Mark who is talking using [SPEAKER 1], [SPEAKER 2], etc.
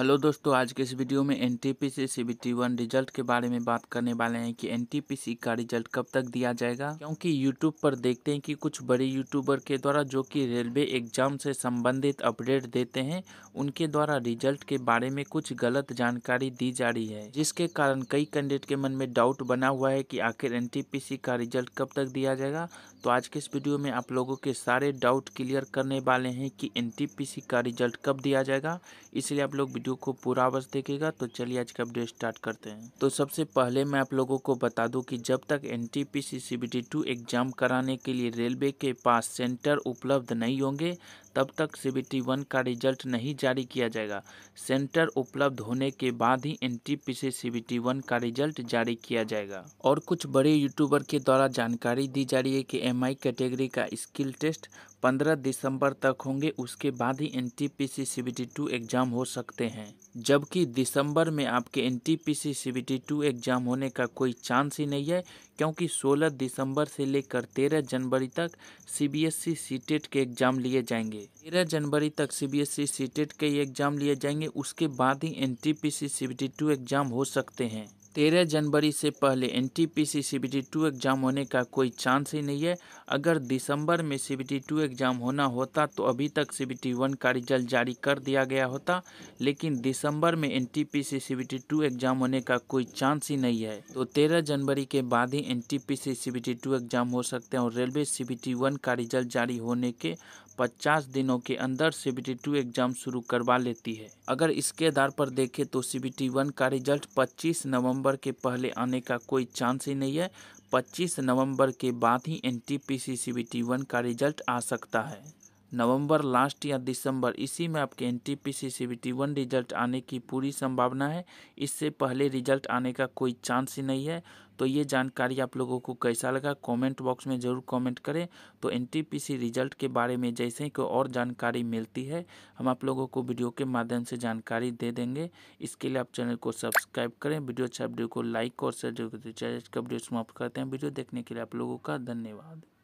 [SPEAKER 1] hello दोस्तों आज के इस वीडियो में N T P C C B T one result के बारे में बात करने वाले हैं कि एन टी पी सी का रिजल्ट कब तक दिया जाएगा क्योंकि यूट्यूब पर देखते हैं कि कुछ बड़े यूट्यूबर के द्वारा जो कि रेलवे एग्जाम से संबंधित अपडेट देते हैं उनके द्वारा रिजल्ट के बारे में कुछ गलत जानकारी दी जा रही है जिसके कारण कई कैंडिडेट के मन में डाउट बना हुआ है की आखिर एन टी पी सी का रिजल्ट कब तक दिया जाएगा तो आज के इस वीडियो में आप लोगों के सारे डाउट क्लियर करने वाले हैं की एन टी पी सी का रिजल्ट कब दिया जाएगा इसलिए आप लोग वीडियो वीडियो को पूरा आवाज देखेगा तो चलिए आज का अपडेट स्टार्ट करते हैं तो सबसे पहले मैं आप लोगों को बता दूं कि जब तक N T P C C B T एग्जाम कराने के लिए रेलवे के पास सेंटर उपलब्ध नहीं होंगे तब तक सी बी टी वन का रिजल्ट नहीं जारी किया जाएगा सेंटर उपलब्ध होने के बाद ही N T P C C B T one का रिजल्ट जारी किया जाएगा और कुछ बड़े यूट्यूबर के द्वारा जानकारी दी जा रही है कि एम आई कैटेगरी का स्किल टेस्ट पंद्रह दिसंबर तक होंगे उसके बाद ही N T P C C B T two exam हो सकते हैं हैं जबकि दिसंबर में आपके N T P C C B T two exam होने का कोई चांस ही नहीं है क्योंकि 16 दिसंबर से लेकर 13 जनवरी तक C B S C C TET के एग्ज़ाम लिए जाएंगे 13 जनवरी तक C B S C C TET के एग्ज़ाम लिए जाएंगे उसके बाद ही N T P C C B T two exam हो सकते हैं तेरह जनवरी से पहले N T P C C B T two exam होने का कोई चांस ही नहीं है अगर दिसंबर में C B T two exam होना होता तो अभी तक सी बी टी वन का रिजल्ट जारी कर दिया गया होता लेकिन दिसंबर में N T P C C B T two exam होने का कोई चांस ही नहीं है तो तेरह जनवरी के बाद ही N T P C C B T two exam हो सकते हैं और railway C B T one का रिजल्ट जारी होने के पचास दिनों के अंदर C B T two exam शुरू करवा लेती है अगर इसके आधार पर देखें तो सी बी टी वन का रिजल्ट पच्चीस नवम्बर नवंबर के पहले आने का कोई चांस ही नहीं है 25 नवंबर के बाद ही N T P C one का रिजल्ट आ सकता है नवंबर लास्ट या दिसंबर इसी में आपके N T P C C B T one result आने की पूरी संभावना है इससे पहले रिजल्ट आने का कोई चांस ही नहीं है तो ये जानकारी आप लोगों को कैसा लगा कमेंट बॉक्स में ज़रूर कमेंट करें तो N T P C result के बारे में जैसे ही कोई और जानकारी मिलती है हम आप लोगों को वीडियो के माध्यम से जानकारी दे देंगे इसके लिए आप चैनल को सब्सक्राइब करें वीडियो अच्छा वीडियो को लाइक और शेयर का वीडियो समाप्त करते हैं वीडियो देखने के लिए आप लोगों का धन्यवाद